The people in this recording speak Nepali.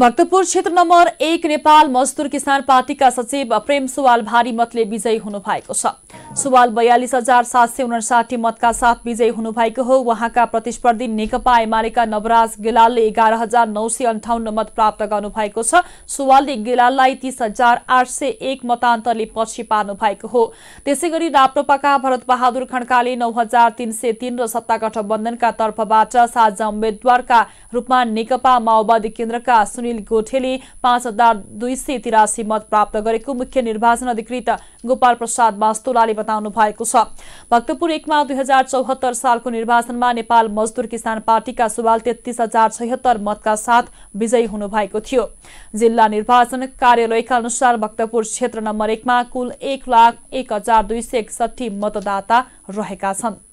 भक्तपुर क्षेत्र नम्बर एक नेपाल मजदुर किसान पार्टीका सचिव प्रेम सुवाल भारी मतले विजयी हुनु भएको छ सुवाल बयालिस हजार सात सय उनासाठी मतका साथ विजयी हुनुभएको हो उहाँका प्रतिस्पर्धी नेकपा एमालेका नवराज गेलालले एघार हजार नौ सय अन्ठाउन्न मत प्राप्त गर्नुभएको छ सुवालले गेलाललाई तीस हजार आठ सय एक मतान्तरले पछि पार्नु भएको हो त्यसै गरी राप्रपाका भरत बहादुर खड्काले नौ हजार तीन सय तीन र सत्ता गठबन्धनका तर्फबाट साझा उम्मेद्वारका रूपमा नेकपा माओवादी केन्द्रका सुनिल गोठेले पाँच हजार दुई सय तिरासी मत प्राप्त गरेको मुख्य निर्वाचन अधिकृत गोपाल प्रसाद बास्तोलाले बताउनु भएको छ भक्तपुर एकमा दुई हजार चौहत्तर सालको निर्वाचनमा नेपाल मजदुर किसान पार्टीका सुवाल तेत्तिस हजार छयत्तर मतका साथ विजयी हुनुभएको थियो जिल्ला निर्वाचन कार्यालयका अनुसार भक्तपुर क्षेत्र नम्बर एकमा कुल एक लाख एक हजार दुई सय एकसठी मतदाता रहेका छन्